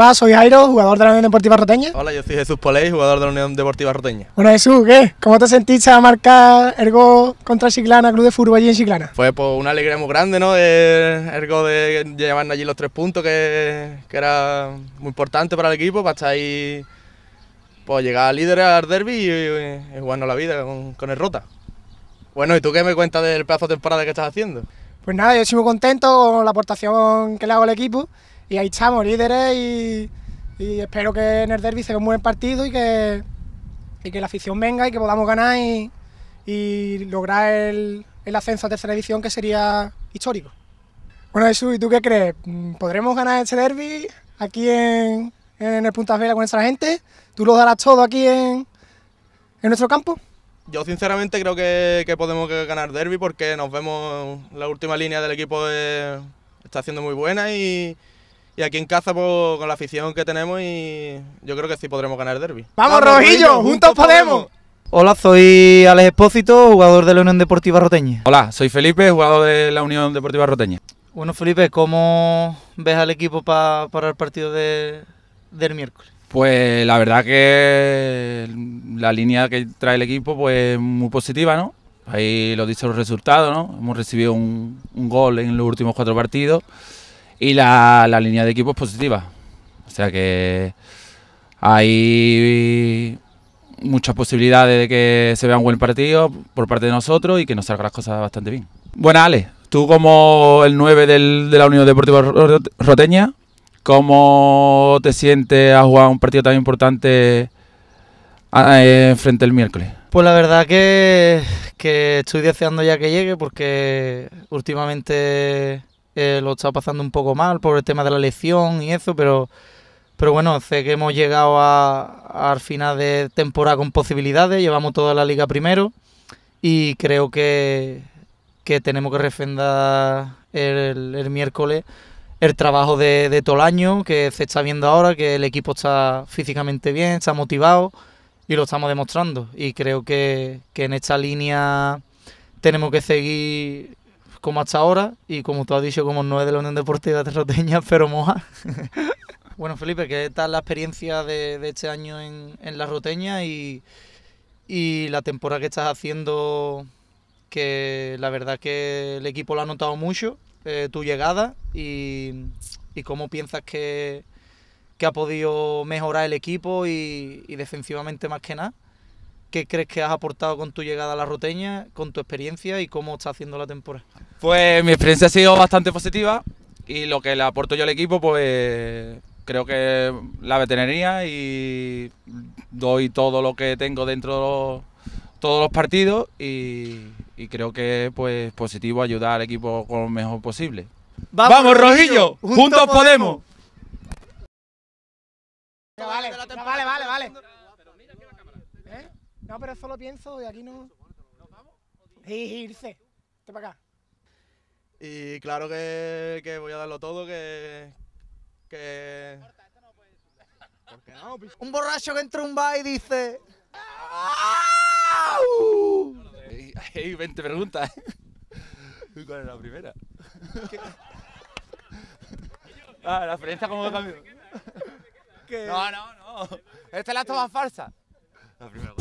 Hola, soy Jairo, jugador de la Unión Deportiva Roteña. Hola, yo soy Jesús Poley, jugador de la Unión Deportiva Roteña. Bueno, Jesús, ¿qué? ¿Cómo te sentiste a marcar el gol contra Chiclana, Club de Fútbol allí en Chiclana? Fue pues, una alegría muy grande, ¿no? El, gol de llevarnos allí los tres puntos, que, era muy importante para el equipo, para estar ahí, pues llegar líder al derby y, y, la vida con, con el Rota. Bueno, ¿y tú qué me cuentas del pedazo de temporada que estás haciendo? Pues nada, yo estoy muy contento con la aportación que le hago al equipo y ahí estamos, líderes y, espero que en el derby se un buen partido y que, la afición venga y que podamos ganar y, lograr el, ascenso a tercera edición que sería histórico. Bueno Jesús, ¿y tú qué crees? ¿Podremos ganar este derby aquí en, el Punta Vela con nuestra gente? ¿Tú lo darás todo aquí en, nuestro campo? Yo sinceramente creo que, podemos ganar el derby porque nos vemos la última línea del equipo está haciendo muy buena y, y aquí en casa, pues, con la afición que tenemos, y yo creo que sí podremos ganar el derby. ¡Vamos, Rojillo! ¡Juntos, podemos! Hola, soy Alex Espósito, jugador de la Unión Deportiva Roteña. Hola, soy Felipe, jugador de la Unión Deportiva Roteña. Bueno, Felipe, ¿cómo ves al equipo para el partido del miércoles? Pues la verdad que la línea que trae el equipo pues muy positiva, ¿no? Ahí lo dicen los resultados, ¿no? Hemos recibido un, un gol en los últimos cuatro partidos y la, línea de equipo es positiva. O sea que hay muchas posibilidades de que se vea un buen partido por parte de nosotros y que nos salgan las cosas bastante bien. Bueno, Ale, tú como el 9 de la Unión Deportiva Roteña, ¿cómo te sientes a jugar un partido tan importante eh, frente al miércoles? Pues la verdad que, que estoy deseando ya que llegue porque últimamente lo está pasando un poco mal por el tema de la elección y eso, pero, pero bueno, sé que hemos llegado a, al final de temporada con posibilidades, llevamos toda la liga primero y creo que, tenemos que refrendar el, miércoles el trabajo de, de, todo el año que se está viendo ahora, que el equipo está físicamente bien, está motivado y lo estamos demostrando. Y creo que, que en esta línea tenemos que seguir como hasta ahora y como tú has dicho, como no es de la Unión Deportiva de Roteña, pero moja. bueno, Felipe, ¿qué tal la experiencia de, este año en, en, La Roteña y, y la temporada que estás haciendo? Que la verdad que el equipo lo ha notado mucho, eh, tu llegada y, y cómo piensas que, que, ha podido mejorar el equipo y defensivamente más que nada. ¿Qué crees que has aportado con tu llegada a la Roteña, con tu experiencia y cómo está haciendo la temporada? Pues mi experiencia ha sido bastante positiva y lo que le aporto yo al equipo, pues creo que la veterinaria y doy todo lo que tengo dentro de todos los partidos y, creo que pues positivo ayudar al equipo con lo mejor posible. ¡Vamos, Rojillo! ¡Juntos, podemos! Vale, vale, vale, vale. No, pero eso lo pienso y aquí no. ¿Nos vamos? irse. Este para acá. Y claro que, que, voy a darlo todo, que. que... Pues, un borracho que entra un bar y dice. Hay, 20 preguntas. ¿Cuál es la primera? ah, la experiencia como cambió. No, no, no. Esta es la toma eh, falsa. La primera